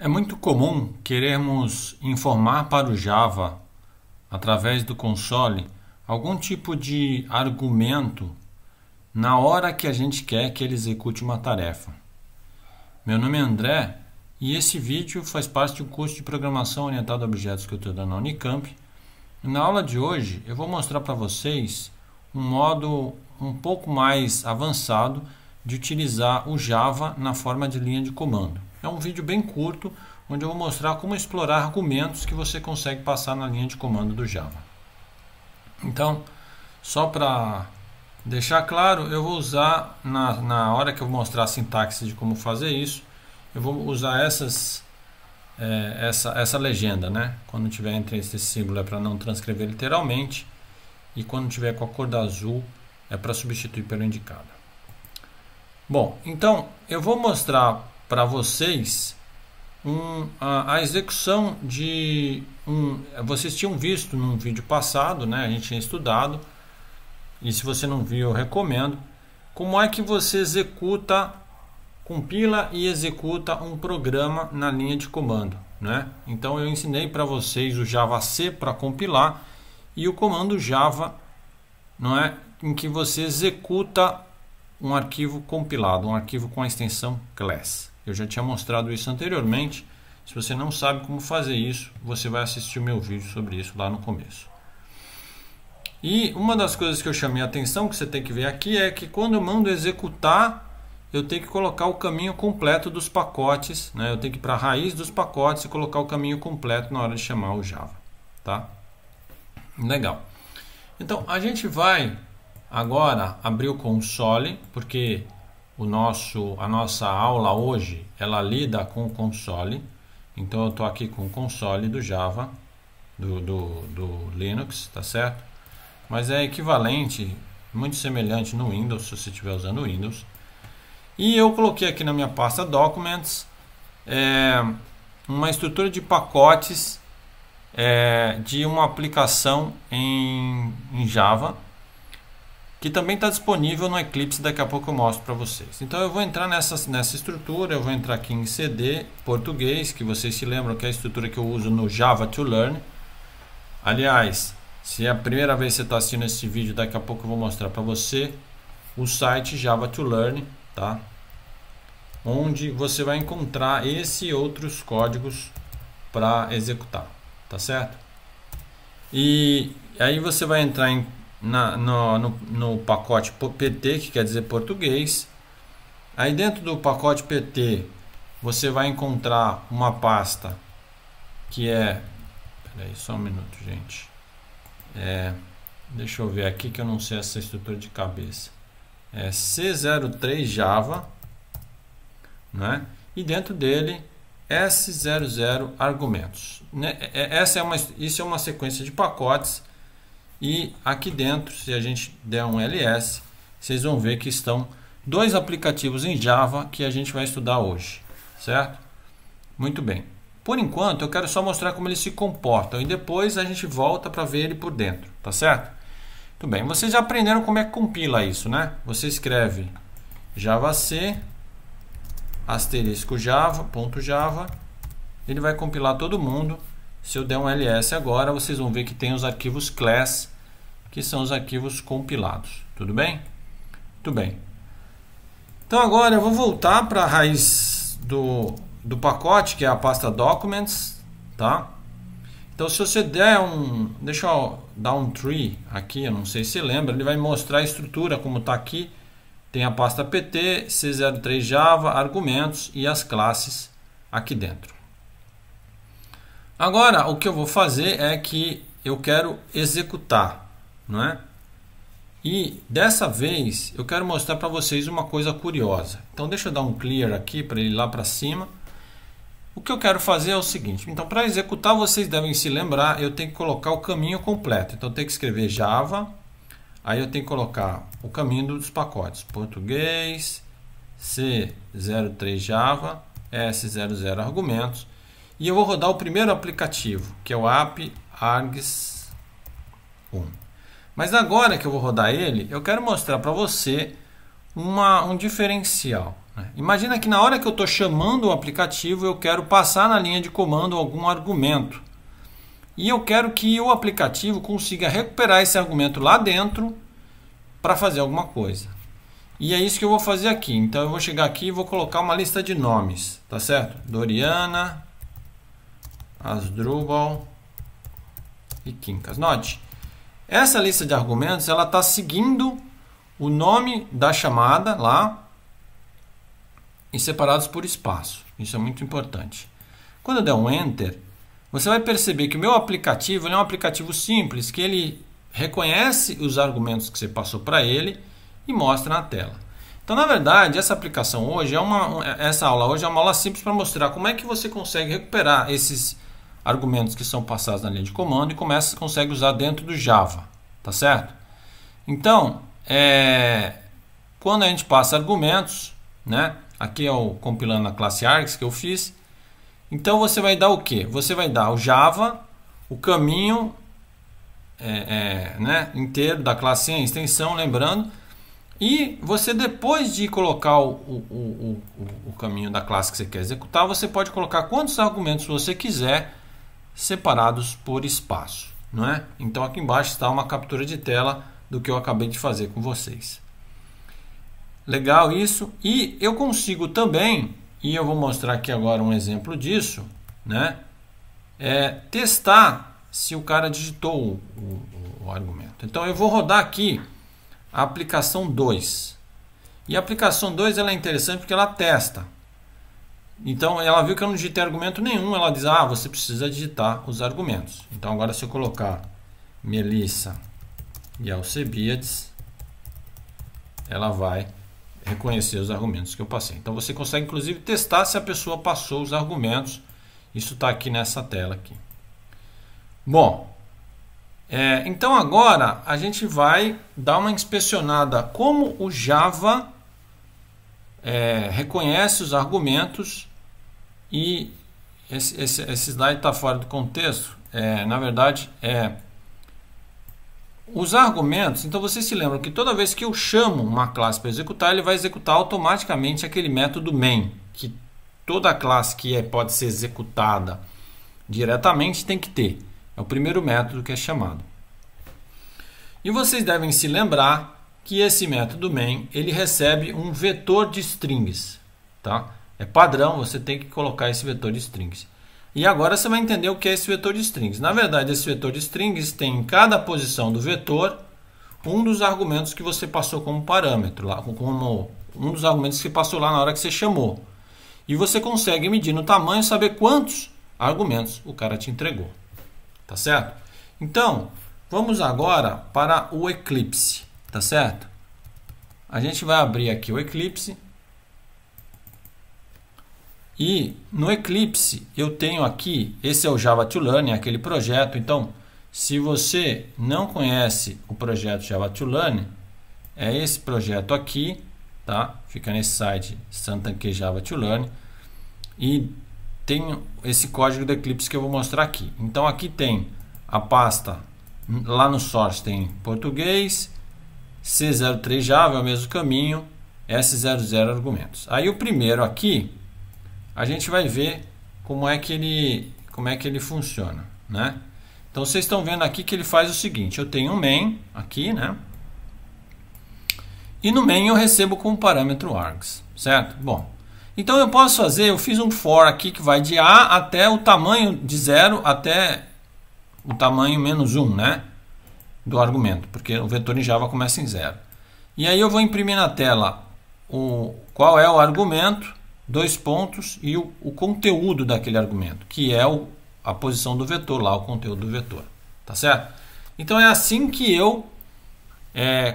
É muito comum querermos informar para o Java, através do console, algum tipo de argumento na hora que a gente quer que ele execute uma tarefa. Meu nome é André e esse vídeo faz parte do curso de Programação Orientada a Objetos que eu estou dando na Unicamp. Na aula de hoje eu vou mostrar para vocês um modo um pouco mais avançado de utilizar o Java na forma de linha de comando. É um vídeo bem curto, onde eu vou mostrar como explorar argumentos que você consegue passar na linha de comando do Java. Então, só para deixar claro, eu vou usar, na, na hora que eu mostrar a sintaxe de como fazer isso, eu vou usar essas, é, essa, essa legenda, né? Quando tiver entre esse símbolo é para não transcrever literalmente, e quando tiver com a cor da azul é para substituir pelo indicado. Bom, então eu vou mostrar para vocês um, a, a, execução de um. Vocês tinham visto num vídeo passado, né? A gente tinha estudado. E se você não viu, eu recomendo. Como é que você executa, compila e executa um programa na linha de comando, né? Então eu ensinei para vocês o Java C para compilar e o comando Java, não é, em que você executa um arquivo compilado, um arquivo com a extensão class. Eu já tinha mostrado isso anteriormente. Se você não sabe como fazer isso, você vai assistir o meu vídeo sobre isso lá no começo. E uma das coisas que eu chamei a atenção que você tem que ver aqui é que quando eu mando executar, eu tenho que colocar o caminho completo dos pacotes, né? Eu tenho que ir para a raiz dos pacotes e colocar o caminho completo na hora de chamar o Java, tá? Legal. Então, a gente vai agora abrir o console, porque o nosso, a nossa aula hoje, ela lida com o console. Então eu estou aqui com o console do Java, do, do, do Linux, tá certo? Mas é equivalente, muito semelhante no Windows, se você estiver usando Windows. E eu coloquei aqui na minha pasta Documents é, uma estrutura de pacotes é, de uma aplicação em, em Java que também está disponível no Eclipse, daqui a pouco eu mostro para vocês. Então eu vou entrar nessa, nessa estrutura, eu vou entrar aqui em CD, português, que vocês se lembram que é a estrutura que eu uso no Java to Learn. Aliás, se é a primeira vez que você está assistindo esse vídeo, daqui a pouco eu vou mostrar para você o site Java to Learn, tá? onde você vai encontrar esse e outros códigos para executar, tá certo? E aí você vai entrar em na, no, no, no pacote PT, que quer dizer português. Aí dentro do pacote PT, você vai encontrar uma pasta que é... Peraí, só um minuto, gente. É, deixa eu ver aqui que eu não sei essa estrutura de cabeça. É C03 Java, né? E dentro dele S00 argumentos. Né? É, é, essa é uma, isso é uma sequência de pacotes e aqui dentro, se a gente der um ls, vocês vão ver que estão dois aplicativos em Java que a gente vai estudar hoje, certo? Muito bem. Por enquanto, eu quero só mostrar como eles se comportam e depois a gente volta para ver ele por dentro, tá certo? Muito bem, vocês já aprenderam como é que compila isso, né? Você escreve C asterisco java, ponto java, ele vai compilar todo mundo se eu der um ls agora, vocês vão ver que tem os arquivos class, que são os arquivos compilados. Tudo bem? Tudo bem. Então agora eu vou voltar para a raiz do, do pacote, que é a pasta documents, tá? Então se você der um, deixa eu dar um tree aqui, eu não sei se lembra, ele vai mostrar a estrutura como está aqui. Tem a pasta PT, C03 Java, argumentos e as classes aqui dentro. Agora, o que eu vou fazer é que eu quero executar, não é? E dessa vez eu quero mostrar para vocês uma coisa curiosa. Então deixa eu dar um clear aqui para ele ir lá para cima. O que eu quero fazer é o seguinte. Então para executar vocês devem se lembrar, eu tenho que colocar o caminho completo. Então tem que escrever Java, aí eu tenho que colocar o caminho dos pacotes. Português, C03 Java, S00 argumentos e eu vou rodar o primeiro aplicativo, que é o app args 1. Mas agora que eu vou rodar ele, eu quero mostrar para você uma, um diferencial. Né? Imagina que na hora que eu estou chamando o aplicativo, eu quero passar na linha de comando algum argumento. E eu quero que o aplicativo consiga recuperar esse argumento lá dentro para fazer alguma coisa. E é isso que eu vou fazer aqui. Então eu vou chegar aqui e vou colocar uma lista de nomes, tá certo? Doriana, Asdrubal e Quincas. Note, essa lista de argumentos ela está seguindo o nome da chamada lá e separados por espaço. Isso é muito importante. Quando eu der um Enter, você vai perceber que o meu aplicativo é um aplicativo simples, que ele reconhece os argumentos que você passou para ele e mostra na tela. Então, na verdade, essa aplicação hoje é uma, essa aula hoje é uma aula simples para mostrar como é que você consegue recuperar esses argumentos que são passados na linha de comando e começa, consegue usar dentro do Java, tá certo? Então, é, quando a gente passa argumentos, né? Aqui é o compilando a classe args que eu fiz. Então você vai dar o que? Você vai dar o Java, o caminho é, é, né, inteiro da classe em extensão, lembrando. E você depois de colocar o, o, o, o, caminho da classe que você quer executar, você pode colocar quantos argumentos você quiser separados por espaço. Não é? Então aqui embaixo está uma captura de tela do que eu acabei de fazer com vocês. Legal isso. E eu consigo também, e eu vou mostrar aqui agora um exemplo disso, né? É testar se o cara digitou o, o, o argumento. Então eu vou rodar aqui a aplicação 2. E a aplicação 2 ela é interessante porque ela testa. Então ela viu que eu não digitei argumento nenhum. Ela diz: Ah, você precisa digitar os argumentos. Então agora, se eu colocar Melissa e Alcebiades, ela vai reconhecer os argumentos que eu passei. Então você consegue inclusive testar se a pessoa passou os argumentos. Isso está aqui nessa tela aqui. Bom, é, então agora a gente vai dar uma inspecionada como o Java é, reconhece os argumentos e esse, esse, esse slide está fora do contexto. É, na verdade, é os argumentos. Então vocês se lembram que toda vez que eu chamo uma classe para executar, ele vai executar automaticamente aquele método main, que toda classe que é, pode ser executada diretamente tem que ter. É o primeiro método que é chamado. E vocês devem se lembrar que esse método main ele recebe um vetor de strings, tá? É padrão, você tem que colocar esse vetor de strings. E agora você vai entender o que é esse vetor de strings. Na verdade, esse vetor de strings tem em cada posição do vetor um dos argumentos que você passou como parâmetro, lá, como um dos argumentos que passou lá na hora que você chamou. E você consegue medir no tamanho saber quantos argumentos o cara te entregou. Tá certo? Então, vamos agora para o Eclipse, tá certo? A gente vai abrir aqui o Eclipse e no Eclipse eu tenho aqui, esse é o Java to Learn, é aquele projeto. Então, se você não conhece o projeto Java to Learn, é esse projeto aqui, tá? Fica nesse site Santanque Java to Learn e tem esse código do Eclipse que eu vou mostrar aqui. Então aqui tem a pasta lá no source tem português, C03 Java é o mesmo caminho, S00 argumentos. Aí o primeiro aqui a gente vai ver como é que ele, como é que ele funciona, né? Então vocês estão vendo aqui que ele faz o seguinte, eu tenho um main aqui, né? E no main eu recebo como parâmetro args, certo? Bom, então eu posso fazer, eu fiz um for aqui que vai de A até o tamanho de 0 até o tamanho menos 1, um, né? Do argumento, porque o vetor em Java começa em 0. E aí eu vou imprimir na tela o, qual é o argumento dois pontos e o, o conteúdo daquele argumento, que é o, a posição do vetor lá, o conteúdo do vetor. Tá certo? Então é assim que eu é,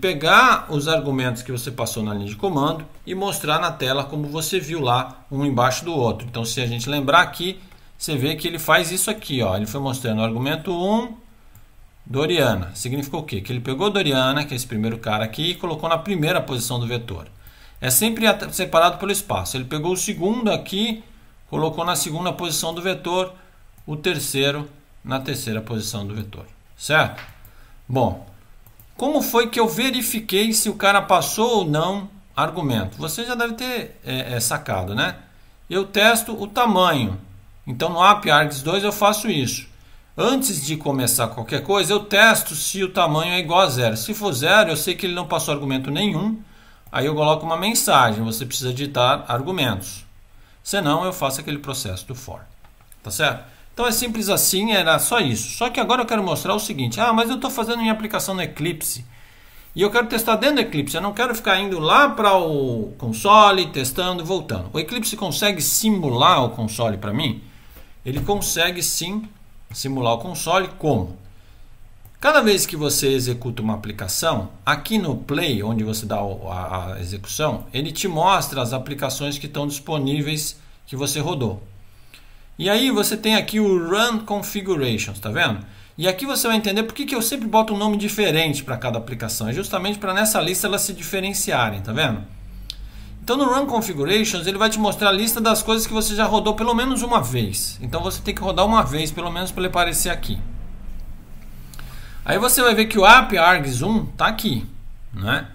pegar os argumentos que você passou na linha de comando e mostrar na tela como você viu lá, um embaixo do outro. Então, se a gente lembrar aqui, você vê que ele faz isso aqui. Ó. Ele foi mostrando o argumento 1, Doriana. significou o quê? Que ele pegou Doriana, que é esse primeiro cara aqui, e colocou na primeira posição do vetor. É sempre separado pelo espaço. Ele pegou o segundo aqui, colocou na segunda posição do vetor, o terceiro na terceira posição do vetor, certo? Bom, como foi que eu verifiquei se o cara passou ou não argumento? Você já deve ter é, é, sacado, né? Eu testo o tamanho. Então no AppArgs 2 eu faço isso. Antes de começar qualquer coisa, eu testo se o tamanho é igual a zero. Se for zero, eu sei que ele não passou argumento nenhum. Aí eu coloco uma mensagem, você precisa digitar argumentos. Senão eu faço aquele processo do for. Tá certo? Então é simples assim, era só isso. Só que agora eu quero mostrar o seguinte: ah, mas eu estou fazendo minha aplicação no Eclipse. E eu quero testar dentro do Eclipse, eu não quero ficar indo lá para o console, testando, e voltando. O Eclipse consegue simular o console para mim? Ele consegue sim simular o console como? Cada vez que você executa uma aplicação, aqui no Play, onde você dá a, execução, ele te mostra as aplicações que estão disponíveis que você rodou. E aí você tem aqui o Run Configurations, tá vendo? E aqui você vai entender por que, que eu sempre boto um nome diferente para cada aplicação. É justamente para nessa lista elas se diferenciarem, tá vendo? Então no Run Configurations ele vai te mostrar a lista das coisas que você já rodou pelo menos uma vez. Então você tem que rodar uma vez pelo menos para ele aparecer aqui. Aí você vai ver que o app args1 está aqui, né?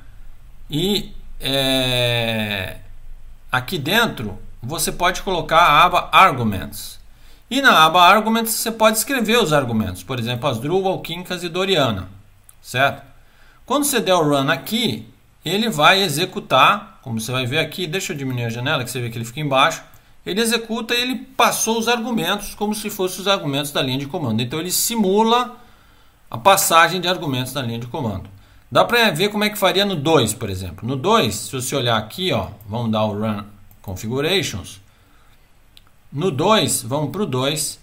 E é, aqui dentro você pode colocar a aba arguments. E na aba arguments você pode escrever os argumentos, por exemplo, Drupal, Quincas e Doriana, certo? Quando você der o run aqui, ele vai executar, como você vai ver aqui, deixa eu diminuir a janela que você vê que ele fica embaixo, ele executa e ele passou os argumentos como se fossem os argumentos da linha de comando. Então ele simula a passagem de argumentos na linha de comando. Dá para ver como é que faria no 2, por exemplo. No 2, se você olhar aqui, ó, vamos dar o Run Configurations. No 2, vamos para o 2,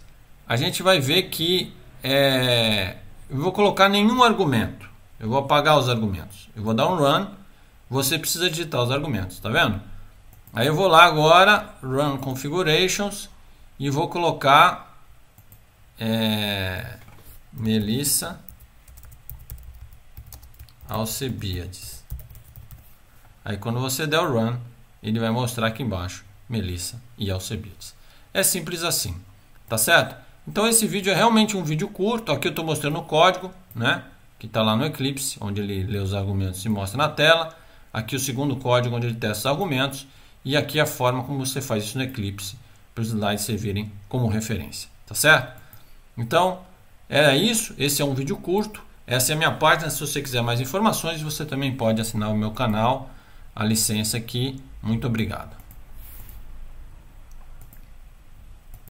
a gente vai ver que é, eu vou colocar nenhum argumento. Eu vou apagar os argumentos. Eu vou dar um Run, você precisa digitar os argumentos, tá vendo? Aí eu vou lá agora, Run Configurations, e vou colocar... É, Melissa Alcebiades. Aí quando você der o run, ele vai mostrar aqui embaixo Melissa e Alcebiades. É simples assim, tá certo? Então esse vídeo é realmente um vídeo curto, aqui eu estou mostrando o código, né? Que está lá no Eclipse, onde ele lê os argumentos e mostra na tela. Aqui o segundo código, onde ele testa os argumentos. E aqui a forma como você faz isso no Eclipse, para os slides servirem como referência, tá certo? Então, era isso, esse é um vídeo curto, essa é a minha página, se você quiser mais informações, você também pode assinar o meu canal, a licença aqui, muito obrigado.